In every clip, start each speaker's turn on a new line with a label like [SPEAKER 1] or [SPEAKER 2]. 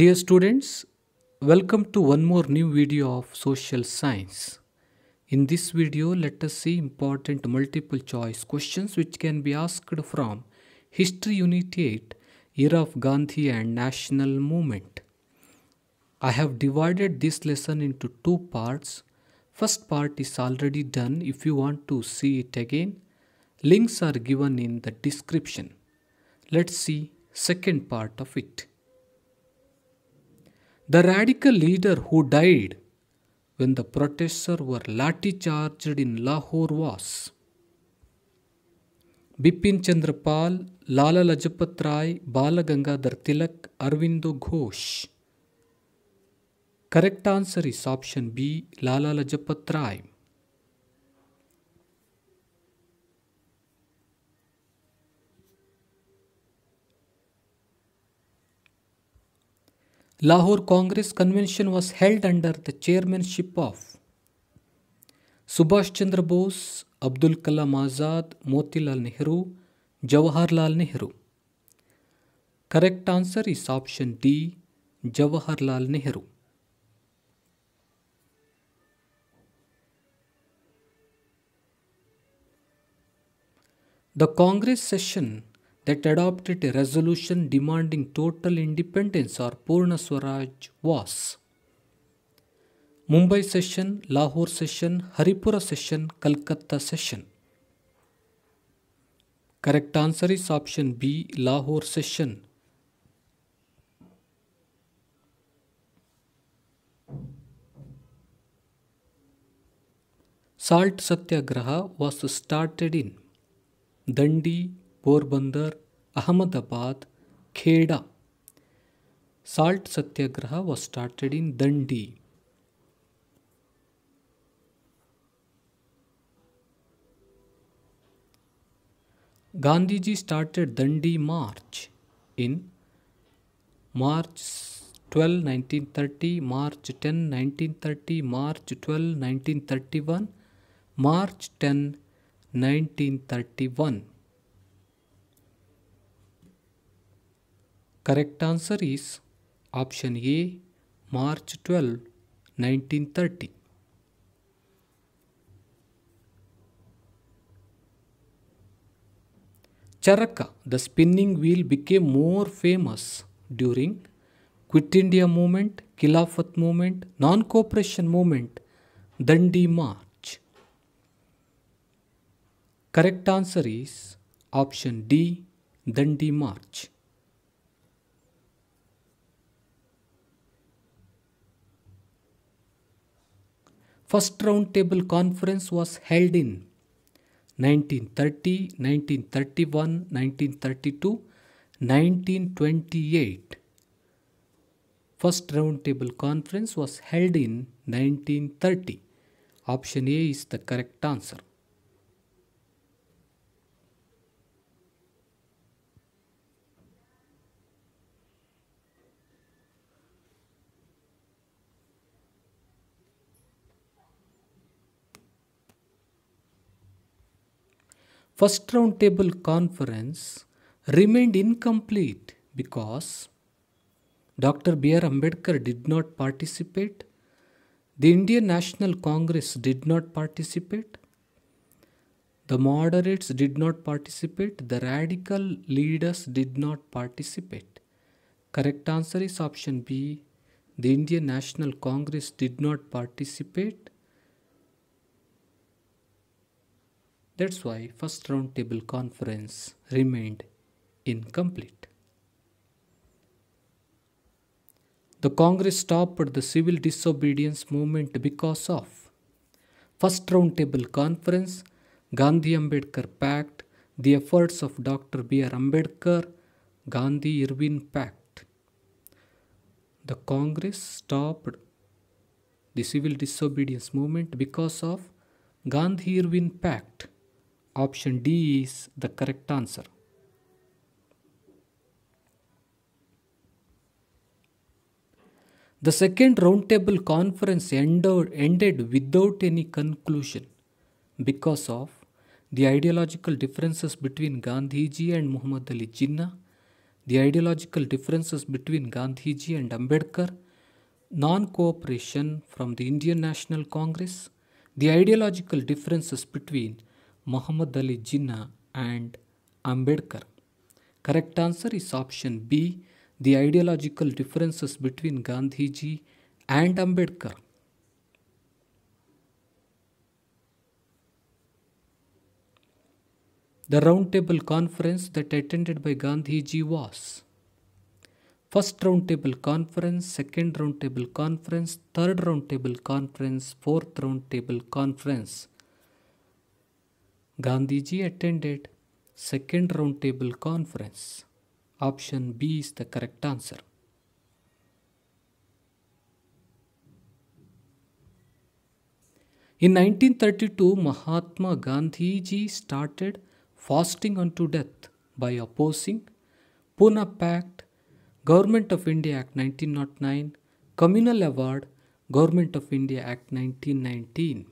[SPEAKER 1] Dear students, welcome to one more new video of social science. In this video, let us see important multiple choice questions which can be asked from History Unit 8, Era of Gandhi and National Movement. I have divided this lesson into two parts. First part is already done. If you want to see it again, links are given in the description. Let's see second part of it. The radical leader who died when the protesters were lathi charged in Lahore was Bipin Chandra Pal, Lala Lajpat Rai, Bala Gangadhar Tilak, Arvindo Ghosh. Correct answer is option B, Lala Lajpat Rai. Lahore Congress Convention was held under the chairmanship of Subhash Chandra Bose, Abdul Kalam Azad, Motilal Nehru, Jawaharlal Nehru. Correct answer is option D, Jawaharlal Nehru. The Congress session that adopted a resolution demanding total independence or Purna Swaraj was. Mumbai session, Lahore session, Haripura session, Calcutta session. Correct answer is option B, Lahore session. Salt Satyagraha was started in Dundee, Porbandar Ahmedabad Kheda salt satyagraha was started in Dandi Gandhiji started Dandi march in March 12 thirty March ten 10 thirty March thirty one March ten nineteen thirty one correct answer is option A March twelve nineteen thirty Charaka, the spinning wheel, became more famous during Quit India movement, Khilafat movement, non-cooperation movement, Dandi March. Correct answer is option D, Dandi March. First Roundtable Conference was held in 1930, 1931, 1932, 1928. First Roundtable Conference was held in 1930. Option A is the correct answer. first roundtable conference remained incomplete because Dr. B.R. Ambedkar did not participate, the Indian National Congress did not participate, the moderates did not participate, the radical leaders did not participate. Correct answer is option B. The Indian National Congress did not participate That's why first roundtable conference remained incomplete. The Congress stopped the civil disobedience movement because of first roundtable conference, Gandhi Ambedkar Pact, the efforts of Dr. B. R. Ambedkar, Gandhi Irwin Pact. The Congress stopped the civil disobedience movement because of Gandhi Irwin Pact. Option D is the correct answer. The second roundtable conference ended, ended without any conclusion because of the ideological differences between Gandhiji and Muhammad Ali Jinnah, the ideological differences between Gandhiji and Ambedkar, non cooperation from the Indian National Congress, the ideological differences between Muhammad Ali Jinnah and Ambedkar. Correct answer is option B. The ideological differences between Gandhiji and Ambedkar. The roundtable conference that attended by Gandhiji was First roundtable conference, second roundtable conference, third roundtable conference, fourth roundtable conference. Gandhiji attended second roundtable conference. Option B is the correct answer. In 1932, Mahatma Gandhiji started fasting unto death by opposing Pune Pact, Government of India Act 1909, Communal Award, Government of India Act 1919.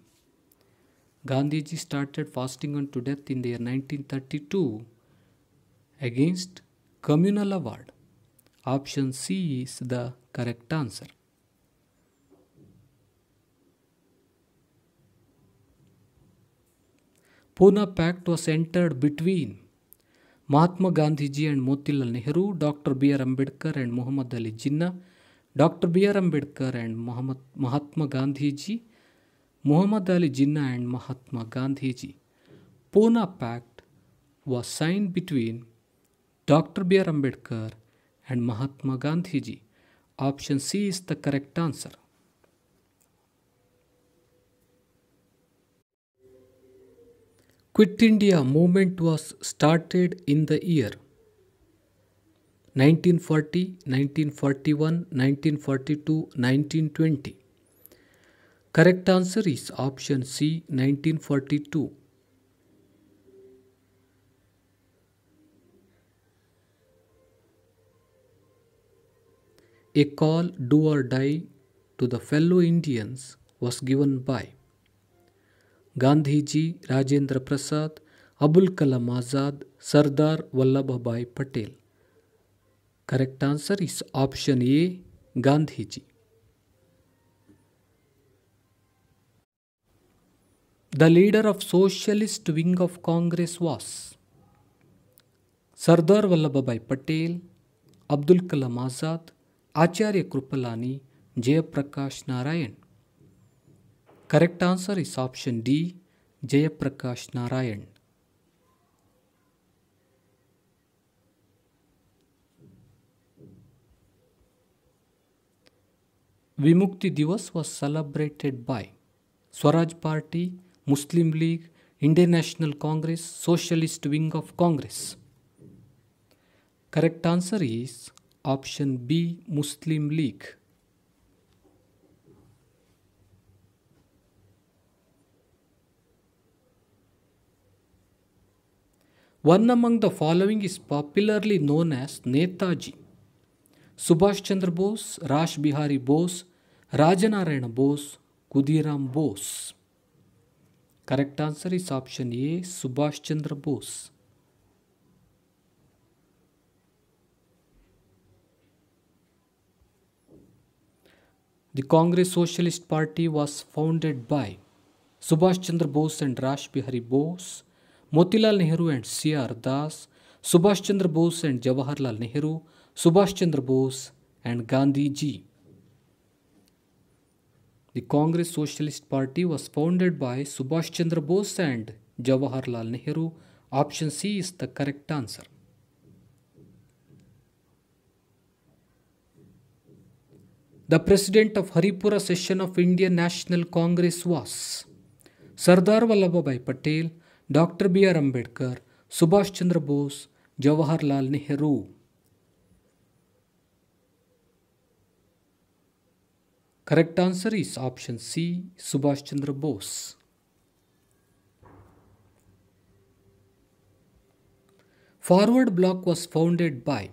[SPEAKER 1] Gandhiji started fasting unto death in the year 1932 against communal award. Option C is the correct answer. Pune Pact was entered between Mahatma Gandhiji and Motilal Nehru, Dr. B. R. Ambedkar and Muhammad Ali Jinnah, Dr. B. R. Ambedkar and Muhammad, Mahatma Gandhiji Muhammad Ali Jinnah and Mahatma Gandhiji. Pune Pact was signed between Dr. B.R. Ambedkar and Mahatma Gandhiji. Option C is the correct answer. Quit India movement was started in the year 1940, 1941, 1942, 1920. Correct answer is option C 1942. A call do or die to the fellow Indians was given by Gandhiji, Rajendra Prasad, Abul Kalam Azad, Sardar Vallabhbhai Patel. Correct answer is option A Gandhiji. The leader of socialist wing of Congress was Sardar Vallabhbhai Patel, Abdul Kalam Azad, Acharya Kripalani, Jayaprakash Narayan. Correct answer is option D, Jayaprakash Narayan. Vimukti Divas was celebrated by Swaraj Party Muslim League, Indian National Congress, Socialist Wing of Congress. Correct answer is option B Muslim League. One among the following is popularly known as Netaji. Subhash Chandra Bose, Rash Bihari Bose, Rajanarayana Bose, Kudiram Bose. Correct answer is option A Subhash Chandra Bose the Congress Socialist Party was founded by Subhash Chandra Bose and Raj Bihari Bose Motilal Nehru and C R Das Subhash Chandra Bose and Jawaharlal Nehru Subhash Chandra Bose and Gandhi ji The Congress Socialist Party was founded by Subhash Chandra Bose and Jawaharlal Nehru. Option C is the correct answer. The president of Haripura session of Indian National Congress was Sardar Vallabhbhai Patel, Dr. B. R. Ambedkar, Subhash Chandra Bose, Jawaharlal Nehru. Correct answer is option C Subhash Chandra Bose Forward Bloc was founded by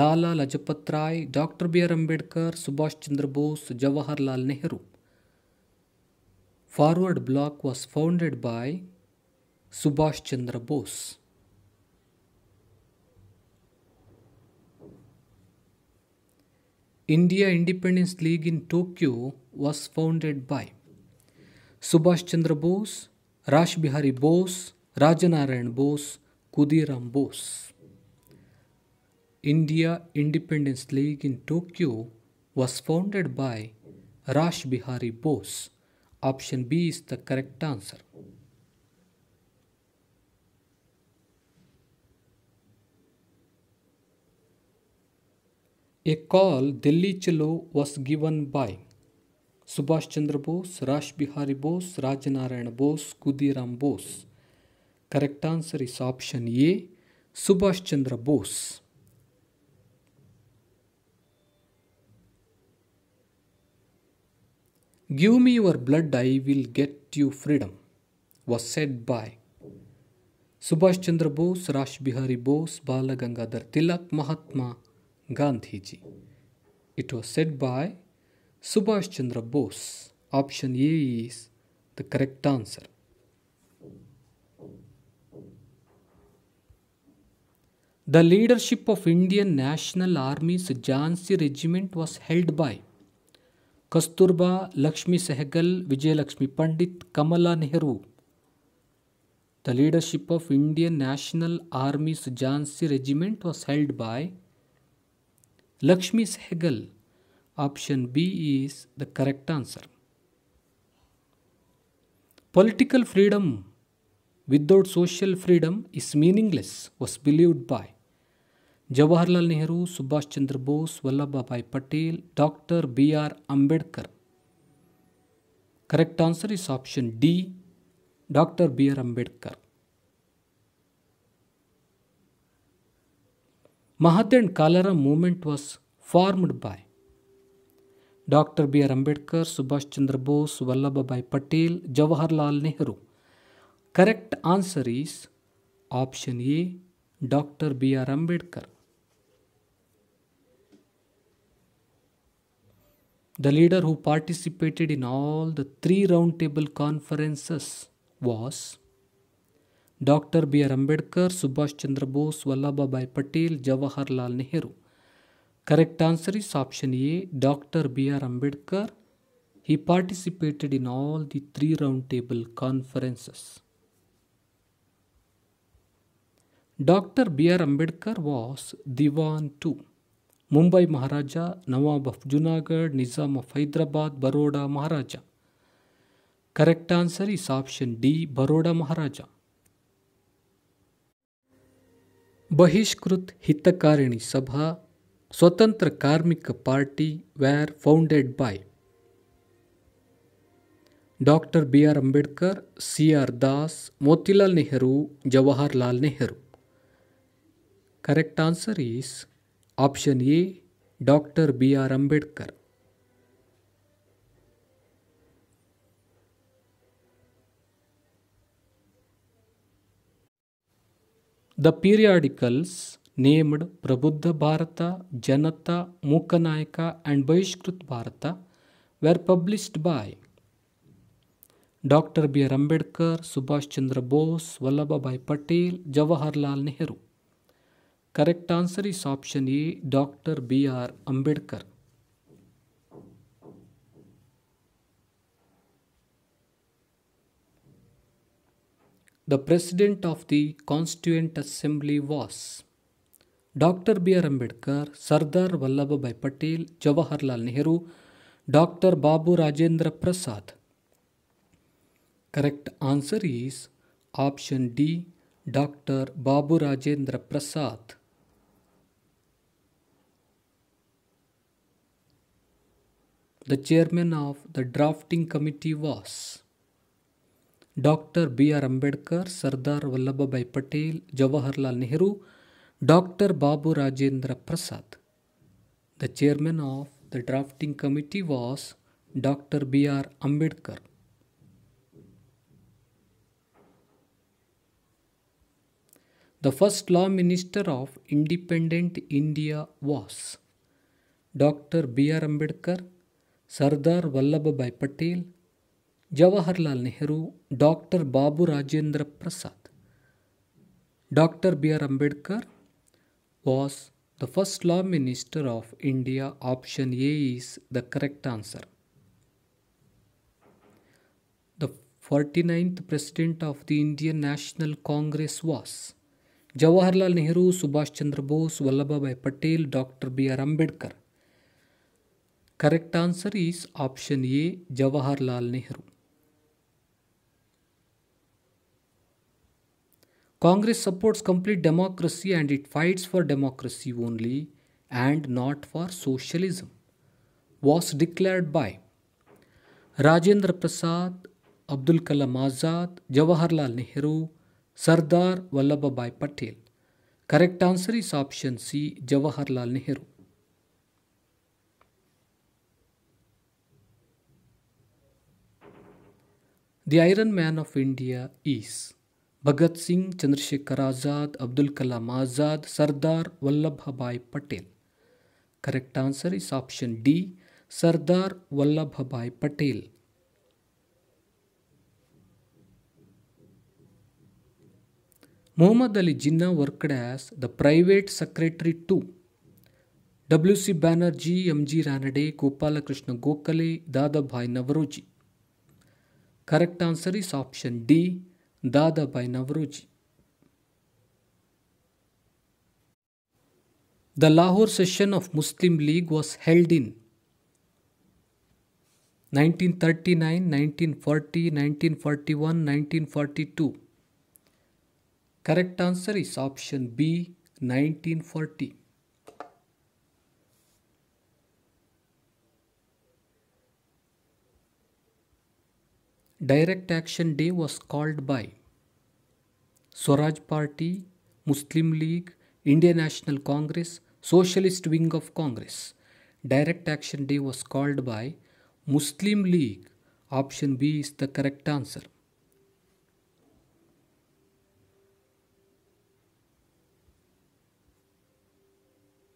[SPEAKER 1] Lala Lajpat Rai doctor B R Ambedkar Subhash Chandra Bose Jawaharlal Nehru Forward Bloc was founded by Subhash Chandra Bose India Independence League in Tokyo was founded by Subhash Chandra Bose, Raj Bihari Bose, Rajanarayan Bose, Kudiram Bose. India Independence League in Tokyo was founded by Raj Bihari Bose. Option B is the correct answer. A call Delhi Chalo was given by Subhash Chandra Bose, Raj Bihari Bose, Rajanarayan Bose, Kudiram Bose. Correct answer is option A Subhash Chandra Bose. Give me your blood, I will get you freedom, was said by Subhash Chandra Bose, Raj Bihari Bose, Bala Gangadhar Tilak, Mahatma Gandhiji. It was said by Subhash Chandra Bose. Option A is the correct answer. The leadership of Indian National Army's Jhansi Regiment was held by Kasturba, Lakshmi Sehgal, Lakshmi Pandit, Kamala Nehru. The leadership of Indian National Army's Jhansi Regiment was held by Lakshmi Sehgal. Option B is the correct answer. Political freedom without social freedom is meaningless, was believed by Jawaharlal Nehru, Subhash Chandra Bose, Vallabhbhai Patel, Dr. B.R. Ambedkar. Correct answer is option D, Dr. B.R. Ambedkar. Mahatma Kalra movement was formed by Dr. B. R. Ambedkar, Subhash Chandra Bose, Vallabhbhai Patel, Jawaharlal Nehru. Correct answer is option A, Dr. B. R. Ambedkar. The leader who participated in all the three roundtable conferences was doctor B R Ambedkar Subhash Chandra Bose Vallabhbhai Patel Jawaharlal Nehru correct answer is option A doctor B R Ambedkar he participated in all the three round table conference doctor B R Ambedkar was Dewan to Mumbai Maharaja Nawab of Junagadh Nizam of Hyderabad Baroda Maharaja correct answer is option D Baroda Maharaja Bahishkrit Hitakarini Sabha Swatantra Karmik Party were founded by doctor B R Ambedkar C R Das Motilal Nehru Jawaharlal Nehru correct answer is option A doctor B R Ambedkar the periodicals named Prabuddha Bharat Janata Nayak and Bahishkrit Bharat were published by doctor B R Ambedkar Subhash Chandra Bose Vallabhbhai Patel Jawaharlal Nehru correct answer is option A doctor B R Ambedkar The President of the Constituent Assembly was Dr. B. R. Ambedkar, Sardar Vallabhbhai Patel, Jawaharlal Nehru, Dr. Babu Rajendra Prasad. Correct answer is option D, Dr. Babu Rajendra Prasad. The chairman of the drafting committee was doctor B R Ambedkar Sardar bhai Patel Jawaharlal Nehru doctor Babu Rajendra Prasad the chairman of the drafting committee was doctor B R Ambedkar The first law minister of independent India was Dr. B.R. Ambedkar, Sardar Vallabhbhai Patel, Jawaharlal Nehru doctor Babu Rajendra Prasad doctor B R Ambedkar was the first law minister of India option A is the correct answer the forty ninth president of the Indian National Congress was Jawaharlal Nehru Subhash Chandra Bose Vallabhbhai Patel doctor B R Ambedkar correct answer is option A Jawaharlal Nehru Congress supports complete democracy and it fights for democracy only and not for socialism, was declared by Rajendra Prasad, Abdul Kalam Azad, Jawaharlal Nehru, Sardar Vallabhbhai Patel. Correct answer is option C, Jawaharlal Nehru. The Iron Man of India is Bhagat Singh Chandrashekhar Azad Abdul Kalam Azad Sardar Vallabhbhai Patel correct answer is option D Sardar Vallabhbhai Patel Mohammad Ali Jinnah worked as the private secretary to W C Banerjee M G Ranade Gopalkrishna Gokhale Dadabhai Naoroji correct answer is option D Dada Navroji. The Lahore session of Muslim League was held in 1939, 1940, 1941, 1942. Correct answer is option B, 1940. Direct Action Day was called by Swaraj Party, Muslim League, Indian National Congress, Socialist Wing of Congress. Direct Action Day was called by Muslim League. Option B is the correct answer.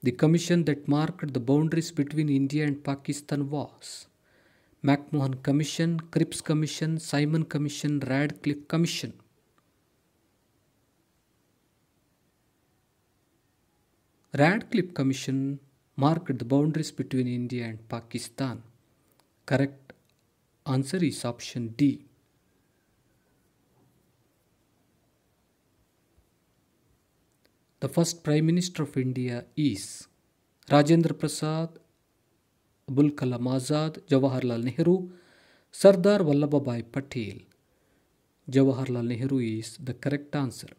[SPEAKER 1] The commission that marked the boundaries between India and Pakistan was Macmahon Commission, Cripps Commission, Simon Commission, Radcliffe Commission. Radcliffe Commission marked the boundaries between India and Pakistan. Correct answer is option D. The first Prime Minister of India is Rajendra Prasad Abul Kalam Azad Jawaharlal Nehru Sardar Vallabhbhai Patel Jawaharlal Nehru is the correct answer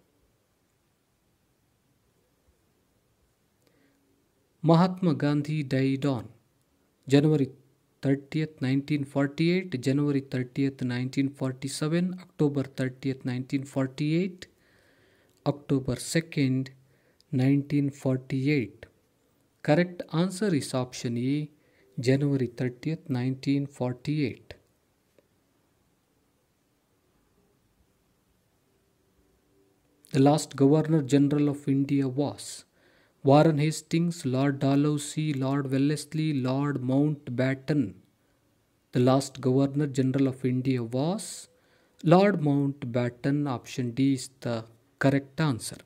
[SPEAKER 1] Mahatma Gandhi died on January thirtieth 1948 January thirtieth 1947 October forty eight October second 1948 correct answer is option E January 30th, 1948. The last Governor General of India was Warren Hastings, Lord Dalhousie, Lord Wellesley, Lord Mountbatten. The last Governor General of India was Lord Mountbatten. Option D is the correct answer.